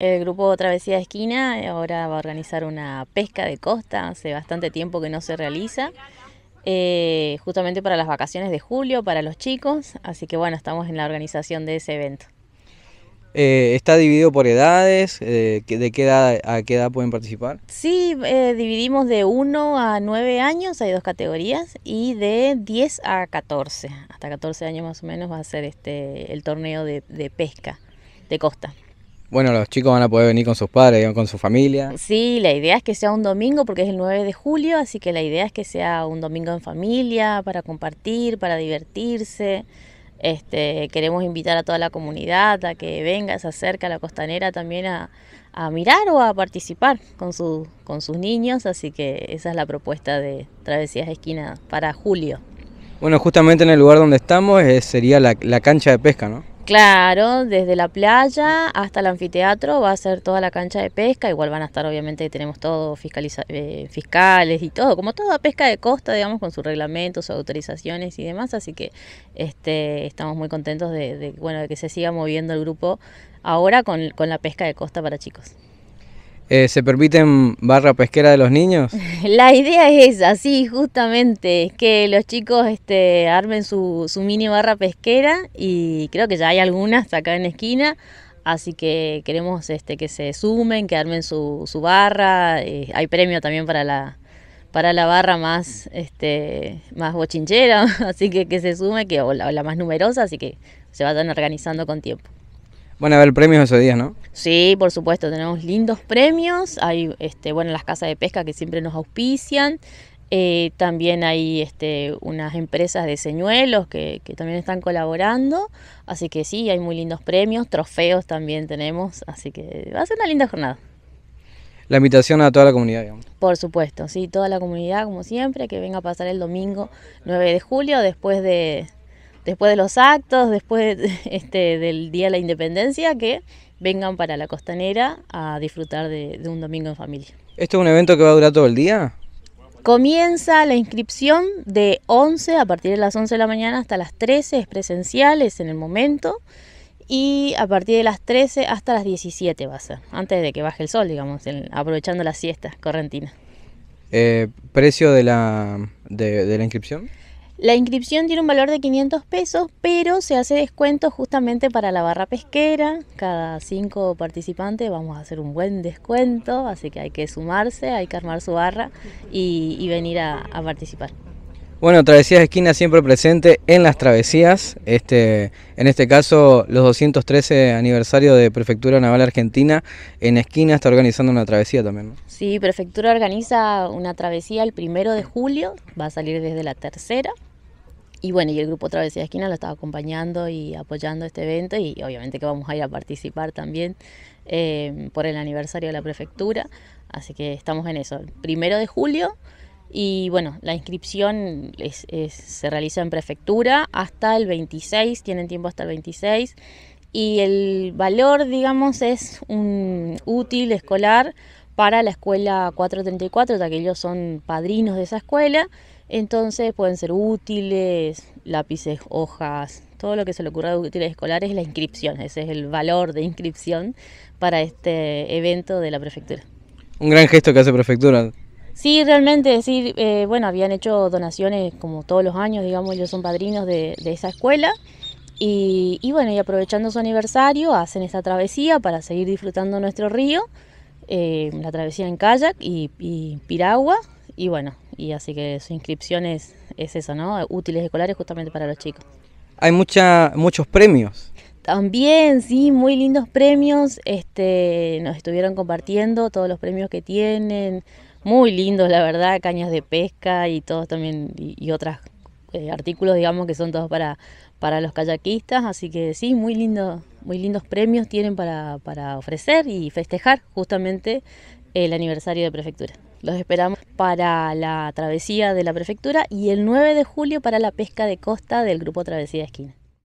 El grupo Travesía de Esquina eh, ahora va a organizar una pesca de costa, hace bastante tiempo que no se realiza, eh, justamente para las vacaciones de julio, para los chicos, así que bueno, estamos en la organización de ese evento. Eh, ¿Está dividido por edades? ¿De qué edad a qué edad pueden participar? Sí, dividimos de 1 a 9 años, hay dos categorías, y de 10 a 14, hasta 14 años más o menos va a ser este, el torneo de pesca de costa. Bueno, los chicos van a poder venir con sus padres, con su familia. Sí, la idea es que sea un domingo porque es el 9 de julio, así que la idea es que sea un domingo en familia para compartir, para divertirse. Este, queremos invitar a toda la comunidad a que venga, se acerque a la costanera también a, mirar o a participar con, con sus niños, así que esa es la propuesta de Travesías de Esquina para julio. Bueno, justamente en el lugar donde estamos eh, sería la cancha de pesca, ¿no? Claro, desde la playa hasta el anfiteatro va a ser toda la cancha de pesca, igual van a estar obviamente tenemos todo eh, fiscales y todo, como toda pesca de costa, digamos, con sus reglamentos, sus autorizaciones y demás, así que este, estamos muy contentos de, de, bueno, de que se siga moviendo el grupo ahora con, con la pesca de costa para chicos. Eh, ¿Se permiten barra pesquera de los niños? La idea es esa, sí, justamente, que los chicos este, armen su, mini barra pesquera y creo que ya hay algunas acá en la esquina, así que queremos este, que se sumen, que armen su, barra, eh, hay premio también para la, para la barra más, este, más bochinchera, así que que se sume, que, o la, o la más numerosa, así que se vayan organizando con tiempo. Bueno, a haber premios ese día ¿no? Sí, por supuesto, tenemos lindos premios. Hay, este, bueno, las casas de pesca que siempre nos auspician. Eh, también hay este, unas empresas de señuelos que, que, también están colaborando. Así que sí, hay muy lindos premios, trofeos también tenemos. Así que va a ser una linda jornada. La invitación a toda la comunidad, digamos. Por supuesto, sí, toda la comunidad, como siempre, que venga a pasar el domingo 9 de julio después de, después de los actos, después este, del Día de la Independencia, que vengan para la costanera a disfrutar de, un domingo en familia. ¿Esto es un evento que va a durar todo el día? Comienza la inscripción de 11, a partir de las 11 de la mañana hasta las 13, es presenciales en el momento y a partir de las 13 hasta las 17 va a ser, antes de que baje el sol, digamos, aprovechando la siesta correntina. Eh, ¿Precio de la, de la inscripción? La inscripción tiene un valor de 500 pesos, pero se hace descuento justamente para la barra pesquera. Cada cinco participantes vamos a hacer un buen descuento, así que hay que sumarse, hay que armar su barra y, venir a, participar. Bueno, Travesías Esquina siempre presente en las travesías. Este, en este caso, los 213 aniversario de Prefectura Naval Argentina en Esquina está organizando una travesía también. Sí, Prefectura organiza una travesía el primero de julio, va a salir desde la tercera. Y bueno, y el grupo Travesía de Esquina lo estaba acompañando y apoyando este evento y obviamente que vamos a ir a participar también em, por el aniversario de la prefectura. Así que estamos en eso, el primero de julio. Y bueno, la inscripción es, se realiza en prefectura hasta el 26, tienen tiempo hasta el 26. Y el valor, digamos, es un útil escolar para la escuela 434, ya que ellos son padrinos de esa escuela entonces pueden ser útiles, lápices, hojas, todo lo que se le ocurra de útiles escolares, la inscripción, ese es el valor de inscripción para este evento de la prefectura. Un gran gesto que hace prefectura. Sí, realmente, sí, eh, bueno, habían hecho donaciones como todos los años, digamos, ellos son padrinos de, esa escuela. Y, bueno, y aprovechando su aniversario, hacen esta travesía para seguir disfrutando nuestro río, eh, la travesía en kayak y piragua, y bueno, y así que su inscripción es, eso, ¿no? Útiles escolares justamente para los chicos. Hay mucha, muchos premios. También, sí, muy lindos premios. Este, nos estuvieron compartiendo todos los premios que tienen. Muy lindos, la verdad, cañas de pesca y todos también, y, otros eh, artículos, digamos, que son todos para, para los kayakistas. Así que sí, muy lindo, muy lindos premios tienen para, para ofrecer y festejar justamente el aniversario de prefectura. Los esperamos para la travesía de la prefectura y el 9 de julio para la pesca de costa del grupo Travesía Esquina.